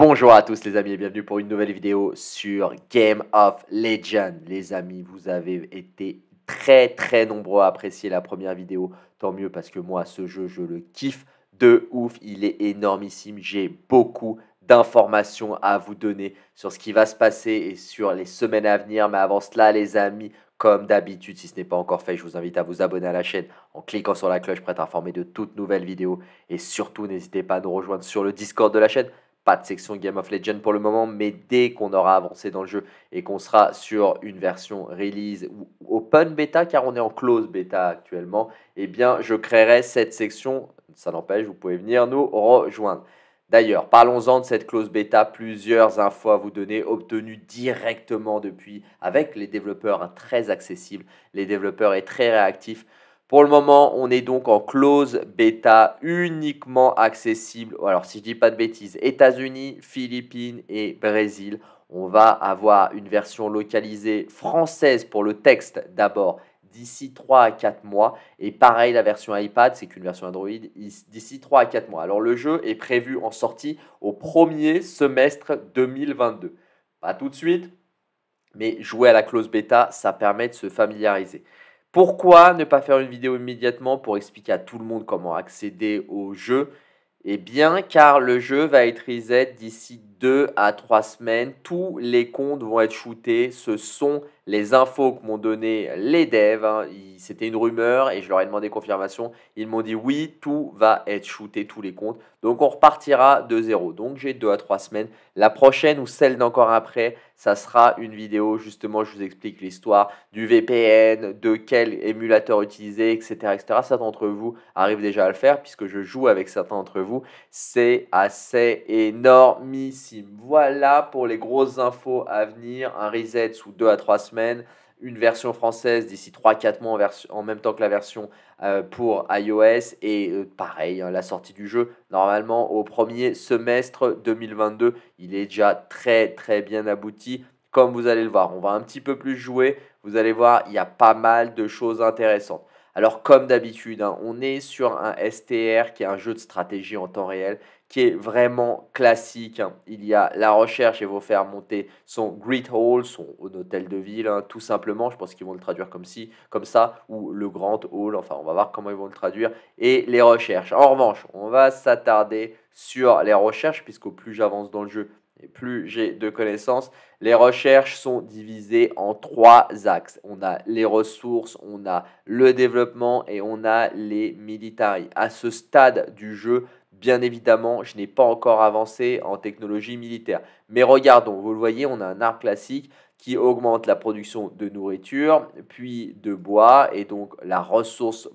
Bonjour à tous les amis et bienvenue pour une nouvelle vidéo sur Game of Legends. Les amis, vous avez été très très nombreux à apprécier la première vidéo. Tant mieux parce que moi, ce jeu, je le kiffe de ouf. Il est énormissime. J'ai beaucoup d'informations à vous donner sur ce qui va se passer et sur les semaines à venir. Mais avant cela, les amis, comme d'habitude, si ce n'est pas encore fait, je vous invite à vous abonner à la chaîne en cliquant sur la cloche pour être informé de toutes nouvelles vidéos. Et surtout, n'hésitez pas à nous rejoindre sur le Discord de la chaîne pas de section Game of Legends pour le moment, mais dès qu'on aura avancé dans le jeu et qu'on sera sur une version release ou open beta, car on est en close beta actuellement, eh bien je créerai cette section. Ça n'empêche, vous pouvez venir nous rejoindre. D'ailleurs, parlons-en de cette close bêta. Plusieurs infos vous donner, obtenues directement depuis, avec les développeurs, hein, très accessibles. Les développeurs et très réactifs pour le moment, on est donc en close bêta uniquement accessible, alors si je dis pas de bêtises, États-Unis, Philippines et Brésil. On va avoir une version localisée française pour le texte d'abord d'ici 3 à 4 mois. Et pareil, la version iPad, c'est qu'une version Android d'ici 3 à 4 mois. Alors le jeu est prévu en sortie au premier semestre 2022. Pas tout de suite, mais jouer à la close bêta, ça permet de se familiariser. Pourquoi ne pas faire une vidéo immédiatement pour expliquer à tout le monde comment accéder au jeu Eh bien, car le jeu va être reset d'ici 2 à 3 semaines. Tous les comptes vont être shootés. Ce sont les infos que m'ont donné les devs. Hein, c'était une rumeur et je leur ai demandé confirmation. Ils m'ont dit oui, tout va être shooté, tous les comptes. Donc on repartira de zéro. Donc j'ai deux à trois semaines. La prochaine ou celle d'encore après, ça sera une vidéo justement, je vous explique l'histoire du VPN, de quel émulateur utiliser, etc. etc. Certains d'entre vous arrivent déjà à le faire puisque je joue avec certains d'entre vous. C'est assez énormissime. Voilà pour les grosses infos à venir. Un reset sous deux à trois semaines une version française d'ici 3-4 mois en, même temps que la version euh, pour iOS. Et euh, pareil, hein, la sortie du jeu, normalement au premier semestre 2022, il est déjà très très bien abouti. Comme vous allez le voir, on va un petit peu plus jouer. Vous allez voir, il y a pas mal de choses intéressantes. Alors comme d'habitude, hein, on est sur un STR qui est un jeu de stratégie en temps réel qui est vraiment classique. Hein. Il y a la recherche et vous faire monter son Great Hall, son hôtel de ville, hein. tout simplement. Je pense qu'ils vont le traduire comme si, comme ça, ou le Grand Hall. Enfin, on va voir comment ils vont le traduire. Et les recherches. En revanche, on va s'attarder sur les recherches, puisque plus j'avance dans le jeu, et plus j'ai de connaissances, les recherches sont divisées en trois axes. On a les ressources, on a le développement et on a les military. À ce stade du jeu, Bien évidemment, je n'ai pas encore avancé en technologie militaire. Mais regardons, vous le voyez, on a un arbre classique qui augmente la production de nourriture, puis de bois, et donc la ressource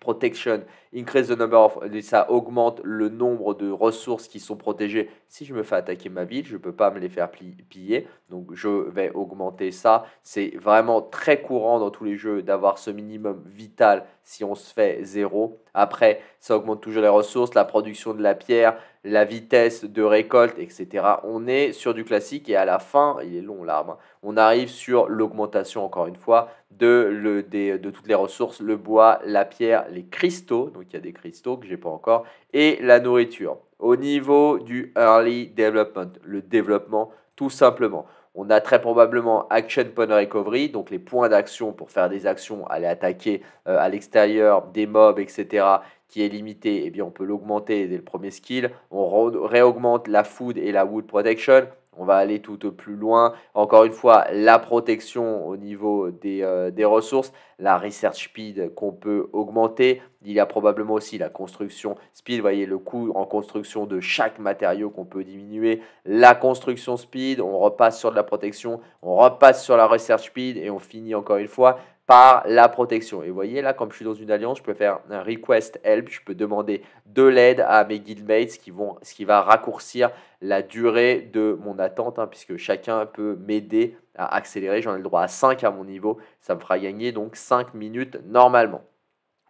protection Increase the number of. Ça augmente le nombre de ressources qui sont protégées. Si je me fais attaquer ma ville, je ne peux pas me les faire piller. Donc je vais augmenter ça. C'est vraiment très courant dans tous les jeux d'avoir ce minimum vital si on se fait zéro. Après, ça augmente toujours les ressources, la production de la pierre, la vitesse de récolte, etc. On est sur du classique et à la fin, il est long l'arbre, hein, on arrive sur l'augmentation encore une fois de, le, de toutes les ressources, le bois, la pierre, les cristaux, donc il y a des cristaux que j'ai pas encore, et la nourriture. Au niveau du early development, le développement tout simplement. On a très probablement Action Point Recovery, donc les points d'action pour faire des actions, aller attaquer euh, à l'extérieur des mobs, etc., qui est limité. Eh bien, on peut l'augmenter dès le premier skill. On réaugmente la Food et la Wood Protection on va aller tout au plus loin. Encore une fois, la protection au niveau des, euh, des ressources, la research speed qu'on peut augmenter. Il y a probablement aussi la construction speed, vous voyez le coût en construction de chaque matériau qu'on peut diminuer. La construction speed, on repasse sur de la protection, on repasse sur la research speed et on finit encore une fois par la protection. Et vous voyez là, comme je suis dans une alliance, je peux faire un request help, je peux demander de l'aide à mes guildmates, qui vont, ce qui va raccourcir la durée de mon attente, hein, puisque chacun peut m'aider à accélérer. J'en ai le droit à 5 à mon niveau, ça me fera gagner donc 5 minutes normalement.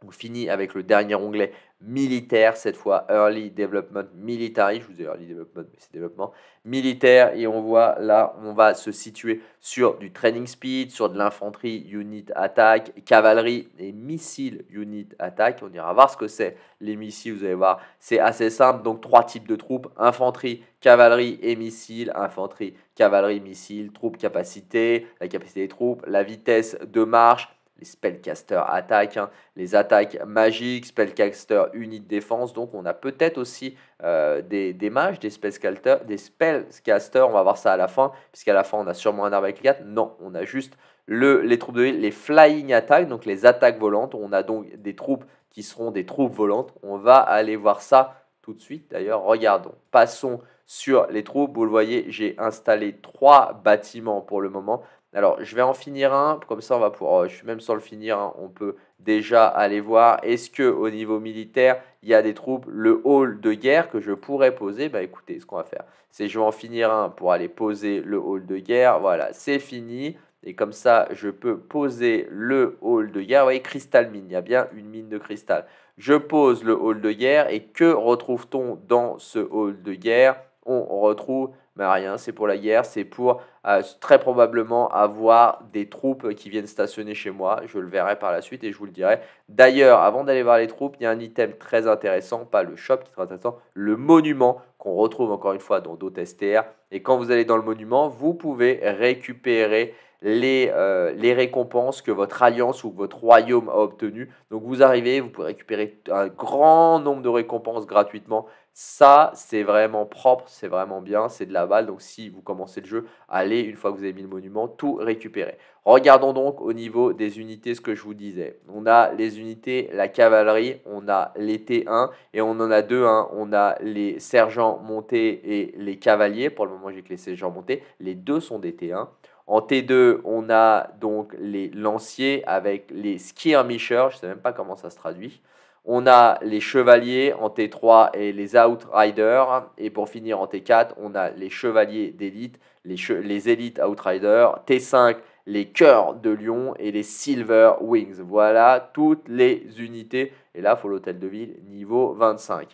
On finit avec le dernier onglet militaire cette fois, Early Development Military, je vous ai Early Development mais c'est développement militaire et on voit là on va se situer sur du training speed, sur de l'infanterie unit Attack, cavalerie et missiles unit Attack, on ira voir ce que c'est les missiles, vous allez voir, c'est assez simple donc trois types de troupes, infanterie, cavalerie et missiles, infanterie, cavalerie, missiles, troupes capacité, la capacité des troupes, la vitesse de marche les spellcasters attaquent, hein, les attaques magiques, spellcaster de défense. Donc on a peut-être aussi euh, des, des, mages, des spellcasters, des spellcaster. on va voir ça à la fin, puisqu'à la fin on a sûrement un arbre avec 4. Non, on a juste le, les troupes de les flying attaques, donc les attaques volantes. On a donc des troupes qui seront des troupes volantes. On va aller voir ça tout de suite. D'ailleurs, regardons. Passons sur les troupes. Vous le voyez, j'ai installé trois bâtiments pour le moment. Alors, je vais en finir un, comme ça on va pouvoir, euh, je suis même sans le finir, hein, on peut déjà aller voir est-ce que au niveau militaire, il y a des troupes, le hall de guerre que je pourrais poser. Bah écoutez, ce qu'on va faire, c'est je vais en finir un pour aller poser le hall de guerre. Voilà, c'est fini. Et comme ça, je peux poser le hall de guerre. Vous voyez, cristal mine, il y a bien une mine de cristal. Je pose le hall de guerre et que retrouve-t-on dans ce hall de guerre on retrouve, mais bah, rien, c'est pour la guerre, c'est pour euh, très probablement avoir des troupes qui viennent stationner chez moi. Je le verrai par la suite et je vous le dirai. D'ailleurs, avant d'aller voir les troupes, il y a un item très intéressant, pas le shop qui est très intéressant, le monument qu'on retrouve encore une fois dans d'autres STR. Et quand vous allez dans le monument, vous pouvez récupérer les, euh, les, récompenses que votre alliance ou votre royaume a obtenues. Donc vous arrivez, vous pouvez récupérer un grand nombre de récompenses gratuitement ça, c'est vraiment propre, c'est vraiment bien, c'est de la balle. Donc si vous commencez le jeu, allez, une fois que vous avez mis le monument, tout récupérer. Regardons donc au niveau des unités ce que je vous disais. On a les unités, la cavalerie, on a les T1 et on en a deux. On a les sergents montés et les cavaliers. Pour le moment, j'ai que les sergents montés. Les deux sont des T1. En T2, on a donc les lanciers avec les skirmishers. Je ne sais même pas comment ça se traduit. On a les chevaliers en T3 et les outriders. Et pour finir en T4, on a les chevaliers d'élite, les, les élites outriders. T5, les cœurs de lion et les silver wings. Voilà toutes les unités. Et là, il faut l'hôtel de ville niveau 25.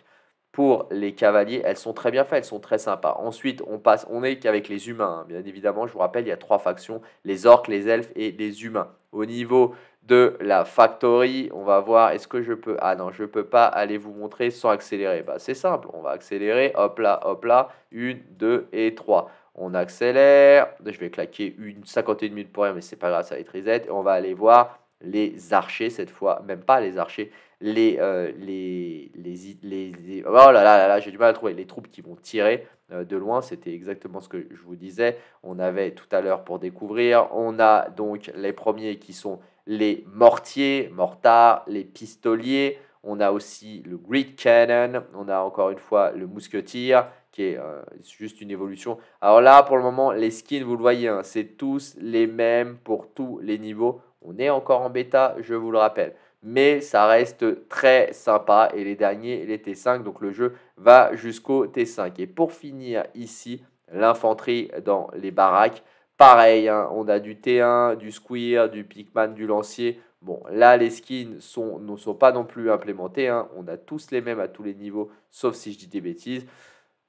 Pour les cavaliers, elles sont très bien faites, elles sont très sympas. Ensuite, on passe, on est qu'avec les humains. Hein. Bien évidemment, je vous rappelle, il y a trois factions les orques, les elfes et les humains. Au niveau de la factory. On va voir, est-ce que je peux... Ah non, je ne peux pas aller vous montrer sans accélérer. Bah, c'est simple, on va accélérer. Hop là, hop là. une deux et trois On accélère. Je vais claquer une 51 minutes pour rien, mais c'est pas grave, à les être Et on va aller voir les archers cette fois. Même pas les archers. Les, euh, les, les, les, Oh là là, là, là j'ai du mal à trouver les troupes qui vont tirer euh, de loin. C'était exactement ce que je vous disais. On avait tout à l'heure pour découvrir. On a donc les premiers qui sont les mortiers, mortars, les pistoliers. On a aussi le Great Cannon. On a encore une fois le mousquetier qui est euh, juste une évolution. Alors là, pour le moment, les skins, vous le voyez, hein, c'est tous les mêmes pour tous les niveaux. On est encore en bêta, je vous le rappelle. Mais ça reste très sympa. Et les derniers, les T5. Donc le jeu va jusqu'au T5. Et pour finir ici, l'infanterie dans les baraques. Pareil, hein, on a du T1, du Squeer, du Pikman, du Lancier. Bon, là, les skins ne sont pas non plus implémentés. Hein. On a tous les mêmes à tous les niveaux, sauf si je dis des bêtises.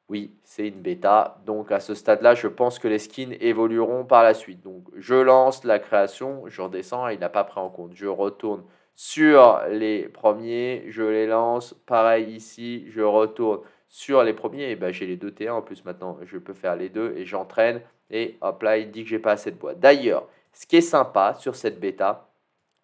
Oui, c'est une bêta. Donc, à ce stade-là, je pense que les skins évolueront par la suite. Donc, je lance la création, je redescends, il n'a pas pris en compte. Je retourne sur les premiers, je les lance. Pareil ici, je retourne sur les premiers, eh ben, j'ai les deux T1 en plus maintenant, je peux faire les deux et j'entraîne et hop là, il dit que j'ai pas assez de bois. D'ailleurs, ce qui est sympa sur cette bêta,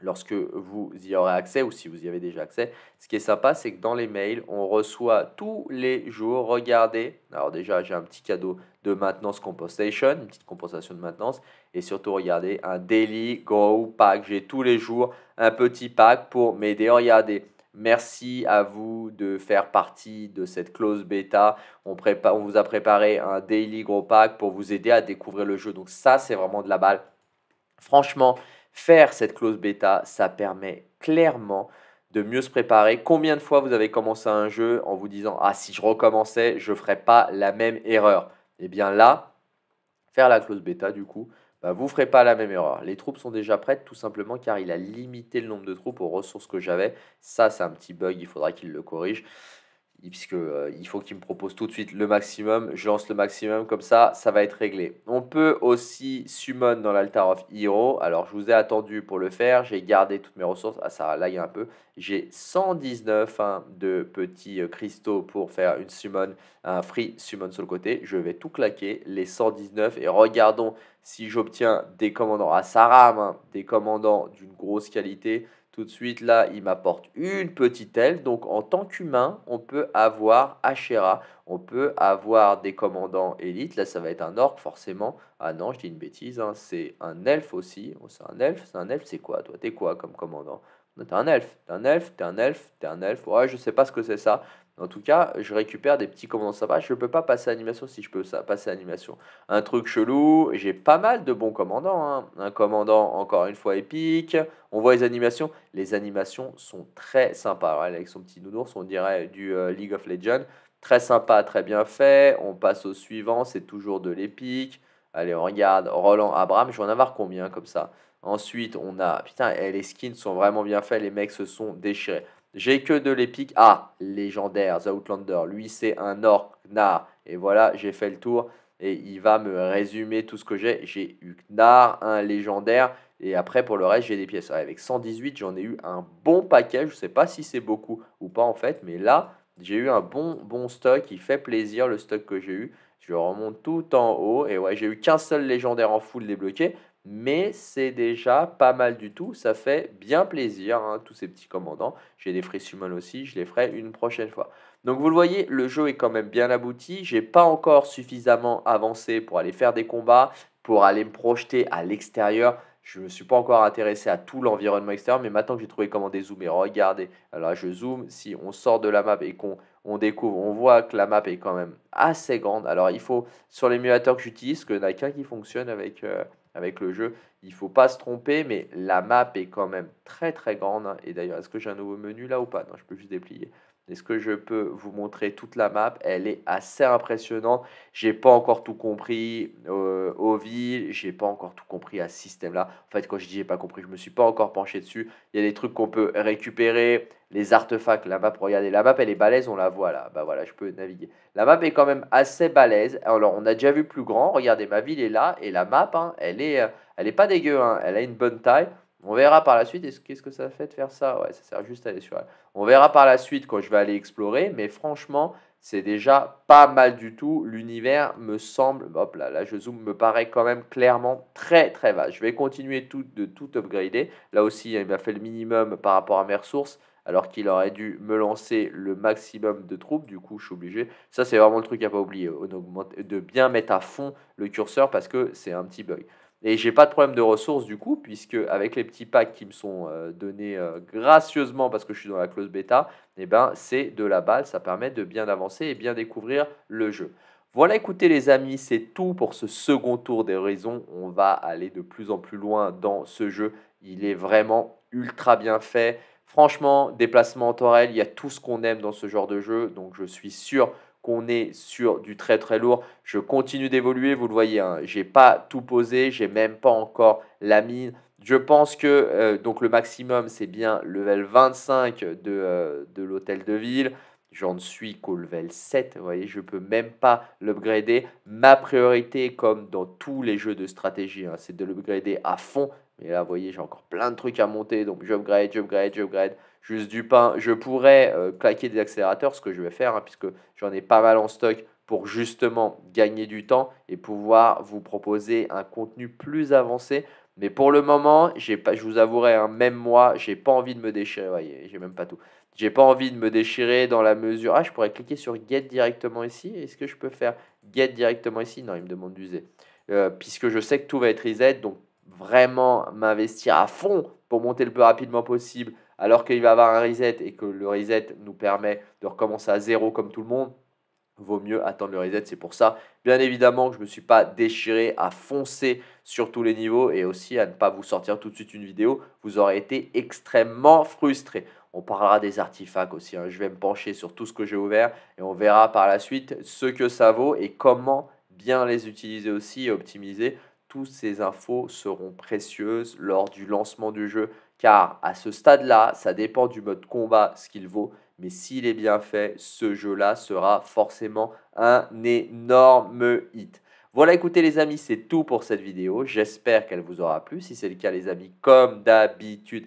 lorsque vous y aurez accès ou si vous y avez déjà accès, ce qui est sympa, c'est que dans les mails, on reçoit tous les jours, regardez, alors déjà j'ai un petit cadeau de maintenance compensation, une petite compensation de maintenance, et surtout regardez un daily grow pack, j'ai tous les jours un petit pack pour m'aider, regardez Merci à vous de faire partie de cette clause bêta. On, vous a préparé un daily gros pack pour vous aider à découvrir le jeu. Donc ça, c'est vraiment de la balle. Franchement, faire cette clause bêta, ça permet clairement de mieux se préparer. Combien de fois vous avez commencé un jeu en vous disant Ah, si je recommençais, je ne ferais pas la même erreur Eh bien là, faire la clause bêta, du coup, bah, vous ne ferez pas la même erreur. Les troupes sont déjà prêtes tout simplement car il a limité le nombre de troupes aux ressources que j'avais. Ça, c'est un petit bug, il faudra qu'il le corrige puisque euh, il faut qu'il me propose tout de suite le maximum, je lance le maximum, comme ça, ça va être réglé. On peut aussi summon dans l'altar of hero, alors je vous ai attendu pour le faire, j'ai gardé toutes mes ressources, ah ça lag un peu, j'ai 119 hein, de petits euh, cristaux pour faire une summon, un free summon sur le côté, je vais tout claquer, les 119, et regardons si j'obtiens des commandants à ah, Saram, hein, des commandants d'une grosse qualité, tout de suite, là, il m'apporte une petite elfe. Donc, en tant qu'humain, on peut avoir Ashera. on peut avoir des commandants élites. Là, ça va être un orc, forcément. Ah non, je dis une bêtise, hein. c'est un elfe aussi. Oh, c'est un elfe, c'est un elfe, c'est quoi Toi, t'es quoi comme commandant T'es un elfe, t'es un elfe, t'es un elfe, t'es un elfe. Ouais, je sais pas ce que c'est ça. En tout cas, je récupère des petits commandants sympas. Je ne peux pas passer à animation si je peux ça, passer à animation. Un truc chelou, j'ai pas mal de bons commandants. Hein. Un commandant, encore une fois, épique. On voit les animations. Les animations sont très sympas. Avec son petit nounours, on dirait du euh, League of Legends. Très sympa, très bien fait. On passe au suivant, c'est toujours de l'épique. Allez, on regarde Roland Abraham. Je vais en avoir combien comme ça Ensuite, on a. Putain, eh, les skins sont vraiment bien faits. Les mecs se sont déchirés. J'ai que de l'épique. Ah, légendaire, The Outlander. Lui, c'est un orc, Gnar. Et voilà, j'ai fait le tour. Et il va me résumer tout ce que j'ai. J'ai eu Gnar, un légendaire. Et après, pour le reste, j'ai des pièces. Avec 118, j'en ai eu un bon paquet. Je ne sais pas si c'est beaucoup ou pas en fait. Mais là, j'ai eu un bon, bon stock. Il fait plaisir le stock que j'ai eu. Je remonte tout en haut. Et ouais, j'ai eu qu'un seul légendaire en full débloqué mais c'est déjà pas mal du tout. Ça fait bien plaisir, hein, tous ces petits commandants. J'ai des frissons aussi, je les ferai une prochaine fois. Donc vous le voyez, le jeu est quand même bien abouti. J'ai pas encore suffisamment avancé pour aller faire des combats, pour aller me projeter à l'extérieur. Je ne me suis pas encore intéressé à tout l'environnement extérieur, mais maintenant que j'ai trouvé comment dézoomer, regardez, alors je zoome, si on sort de la map et qu'on découvre, on voit que la map est quand même assez grande. Alors il faut, sur l'émulateur que j'utilise, que n'a qu'un qui fonctionne avec... Euh, avec le jeu. Il faut pas se tromper, mais la map est quand même très très grande. Hein. Et d'ailleurs, est-ce que j'ai un nouveau menu là ou pas Non, je peux juste déplier est ce que je peux vous montrer toute la map. Elle est assez impressionnante. J'ai pas encore tout compris euh, aux villes. J'ai pas encore tout compris à ce système-là. En fait, quand je dis j'ai pas compris, je me suis pas encore penché dessus. Il y a des trucs qu'on peut récupérer. Les artefacts, la map, regardez, la map elle est balèze, on la voit là. Bah voilà, je peux naviguer. La map est quand même assez balèze. Alors, on a déjà vu plus grand. Regardez, ma ville est là et la map, hein, elle est, euh, elle est pas dégueu. Hein. Elle a une bonne taille. On verra par la suite, qu'est-ce que ça fait de faire ça Ouais, ça sert juste à aller sur elle. On verra par la suite quand je vais aller explorer, mais franchement, c'est déjà pas mal du tout. L'univers me semble, hop là, là je zoome, me paraît quand même clairement très très vaste. Je vais continuer tout, de tout upgrader. Là aussi, hein, il m'a fait le minimum par rapport à mes ressources, alors qu'il aurait dû me lancer le maximum de troupes. Du coup, je suis obligé. Ça, c'est vraiment le truc à pas oublier, euh, de bien mettre à fond le curseur parce que c'est un petit bug. Et j'ai pas de problème de ressources du coup, puisque avec les petits packs qui me sont euh, donnés euh, gracieusement parce que je suis dans la clause bêta, eh ben, c'est de la balle, ça permet de bien avancer et bien découvrir le jeu. Voilà, écoutez les amis, c'est tout pour ce second tour des raisons. On va aller de plus en plus loin dans ce jeu. Il est vraiment ultra bien fait. Franchement, déplacement en torel, il y a tout ce qu'on aime dans ce genre de jeu. Donc je suis sûr qu'on est sur du très très lourd. Je continue d'évoluer, vous le voyez, hein. j'ai pas tout posé, j'ai même pas encore la mine. Je pense que euh, donc le maximum c'est bien level 25 de, euh, de l'hôtel de ville. J'en suis qu'au level 7, vous voyez, je peux même pas l'upgrader. Ma priorité, comme dans tous les jeux de stratégie, hein, c'est de l'upgrader à fond et là, vous voyez, j'ai encore plein de trucs à monter. Donc, j'upgrade, j'upgrade, j'upgrade. Juste du pain. Je pourrais euh, claquer des accélérateurs, ce que je vais faire, hein, puisque j'en ai pas mal en stock pour justement gagner du temps et pouvoir vous proposer un contenu plus avancé. Mais pour le moment, pas, je vous avouerai, hein, même moi, j'ai pas envie de me déchirer. Voyez, j'ai même pas tout. J'ai pas envie de me déchirer dans la mesure. Ah, je pourrais cliquer sur Get directement ici. Est-ce que je peux faire Get directement ici Non, il me demande d'user. Euh, puisque je sais que tout va être reset, donc vraiment m'investir à fond pour monter le plus rapidement possible, alors qu'il va avoir un reset et que le reset nous permet de recommencer à zéro comme tout le monde, vaut mieux attendre le reset. C'est pour ça, bien évidemment, que je ne me suis pas déchiré à foncer sur tous les niveaux et aussi à ne pas vous sortir tout de suite une vidéo. Vous aurez été extrêmement frustré. On parlera des artefacts aussi. Hein. Je vais me pencher sur tout ce que j'ai ouvert et on verra par la suite ce que ça vaut et comment bien les utiliser aussi et optimiser toutes ces infos seront précieuses lors du lancement du jeu, car à ce stade-là, ça dépend du mode combat, ce qu'il vaut, mais s'il est bien fait, ce jeu-là sera forcément un énorme hit. Voilà, écoutez les amis, c'est tout pour cette vidéo. J'espère qu'elle vous aura plu. Si c'est le cas, les amis, comme d'habitude,